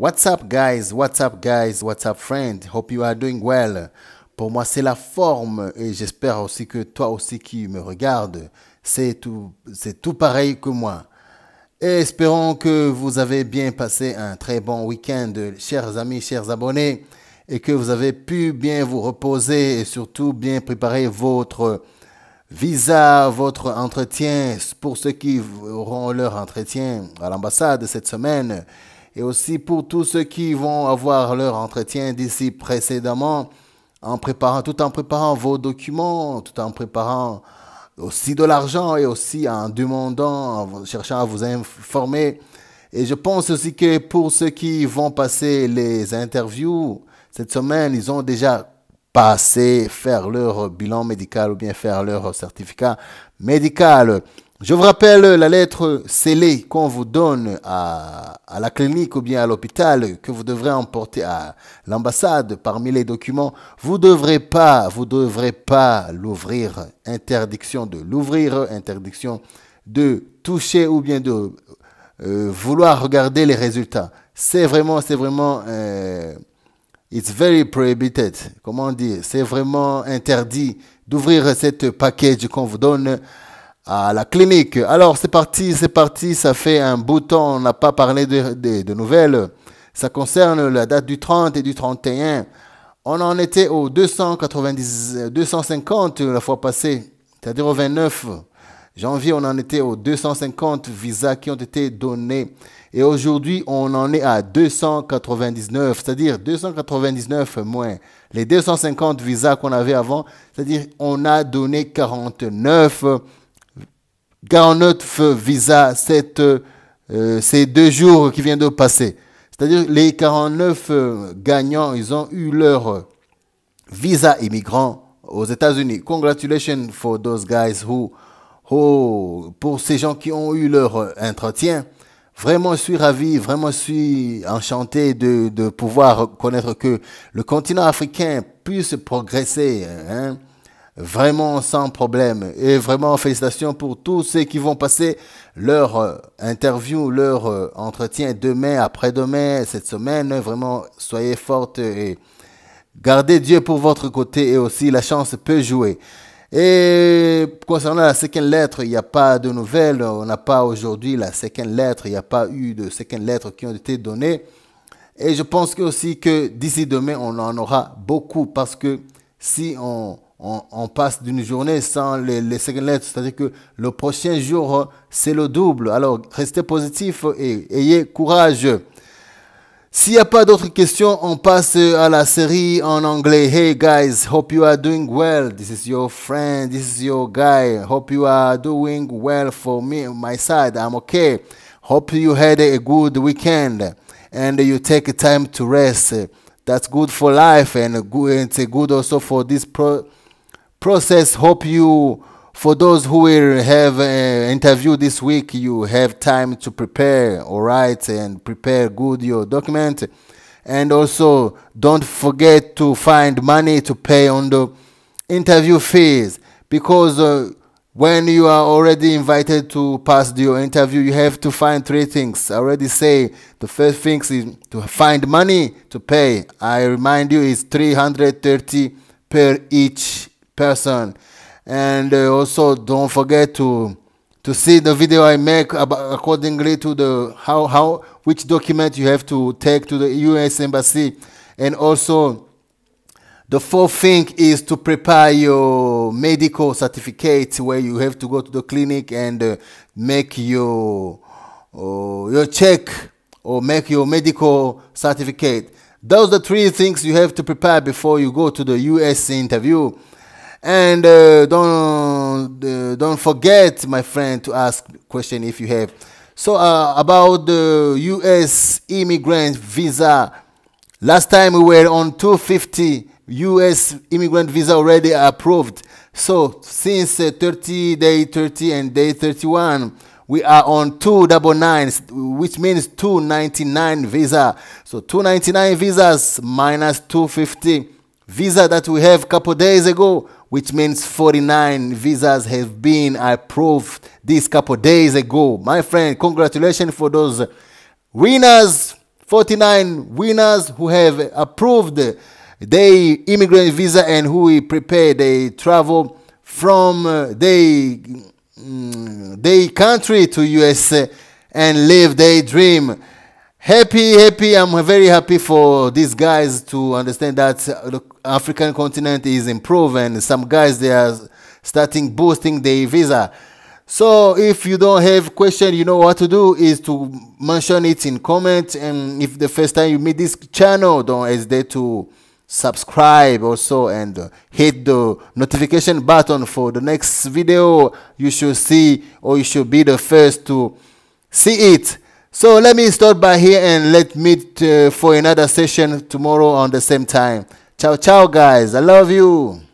What's up guys, what's up guys, what's up friend, hope you are doing well. Pour moi c'est la forme et j'espère aussi que toi aussi qui me regardes, c'est tout, c'est tout pareil que moi. espérons que vous avez bien passé un très bon week-end, chers amis, chers abonnés, et que vous avez pu bien vous reposer et surtout bien préparer votre visa, votre entretien pour ceux qui auront leur entretien à l'ambassade cette semaine et aussi pour tous ceux qui vont avoir leur entretien d'ici précédemment, en préparant, tout en préparant vos documents, tout en préparant aussi de l'argent et aussi en demandant, en cherchant à vous informer. Et je pense aussi que pour ceux qui vont passer les interviews cette semaine, ils ont déjà passé faire leur bilan médical ou bien faire leur certificat médical. Je vous rappelle la lettre scellée qu'on vous donne à, la clinique ou bien à l'hôpital que vous devrez emporter à l'ambassade parmi les documents. Vous devrez pas, vous devrez pas l'ouvrir. Interdiction de l'ouvrir, interdiction de toucher ou bien de euh, vouloir regarder les résultats. C'est vraiment, c'est vraiment, euh, it's very prohibited. Comment dire? C'est vraiment interdit d'ouvrir cette package qu'on vous donne à la clinique. Alors c'est parti, c'est parti, ça fait un beau temps, on n'a pas parlé de, nouvelles. Ça concerne la date du 30 et du 31. On en était au 290, 250 la fois passée, c'est-à-dire au 29 janvier, on en était aux 250 visas qui ont été donnés. Et aujourd'hui, on en est à 299, c'est-à-dire 299 moins les 250 visas qu'on avait avant, c'est-à-dire on a donné 49 49 visas visa euh, ces deux jours qui viennent de passer. C'est-à-dire les 49 euh, gagnants, ils ont eu leur visa immigrant aux États-Unis. Congratulations for those guys who, oh, pour ces gens qui ont eu leur entretien. Vraiment, je suis ravi, vraiment, je suis enchanté de, de pouvoir connaître que le continent africain puisse progresser. Hein vraiment sans problème. Et vraiment, félicitations pour tous ceux qui vont passer leur euh, interview, leur euh, entretien demain, après-demain, cette semaine. Vraiment, soyez fortes et gardez Dieu pour votre côté et aussi la chance peut jouer. Et concernant la seconde lettre, il n'y a pas de nouvelles. On n'a pas aujourd'hui la seconde lettre. Il n'y a pas eu de seconde lettre qui ont été données. Et je pense aussi que d'ici demain, on en aura beaucoup parce que si on on, passe d'une journée sans les, les second lettres, c'est-à-dire que le prochain jour, euh, c'est le double. Alors, restez positif et ayez courage. S'il n'y a pas d'autres questions, on passe à la série en anglais. Hey guys, hope you are doing well. This is your friend, this is your guy. Hope you are doing well for me, my side. I'm okay. Hope you had a good weekend and you take time to rest. That's good for life and it's good also for this pro process. Hope you, for those who will have an uh, interview this week, you have time to prepare, all right, and prepare good your document. And also, don't forget to find money to pay on the interview fees because uh, when you are already invited to pass your interview, you have to find three things. I already say the first thing is to find money to pay. I remind you, it's 330 per each person. And uh, also, don't forget to to see the video I make about, accordingly to the how how which document you have to take to the U.S. embassy, and also. The fourth thing is to prepare your medical certificate where you have to go to the clinic and uh, make your uh, your check or make your medical certificate. Those are the three things you have to prepare before you go to the US interview. And uh, don't uh, don't forget, my friend, to ask question if you have. So uh, about the U.S. immigrant visa. Last time we were on 250 U.S. immigrant visa already approved. So since uh, 30 day 30 and day 31 we are on 299 which means 299 visa so 299 visas minus 250 visa that we have a couple days ago, which means 49 visas have been approved this couple days ago. My friend, congratulations for those winners, 49 winners who have approved their immigrant visa and who prepare their travel from uh, their, mm, their country to USA and live their dream happy happy i'm very happy for these guys to understand that uh, the african continent is improving some guys they are starting boosting their visa so if you don't have question you know what to do is to mention it in comment and if the first time you meet this channel don't hesitate to subscribe also and hit the notification button for the next video you should see or you should be the first to see it so let me stop by here and let meet uh, for another session tomorrow on the same time. Ciao, ciao, guys. I love you.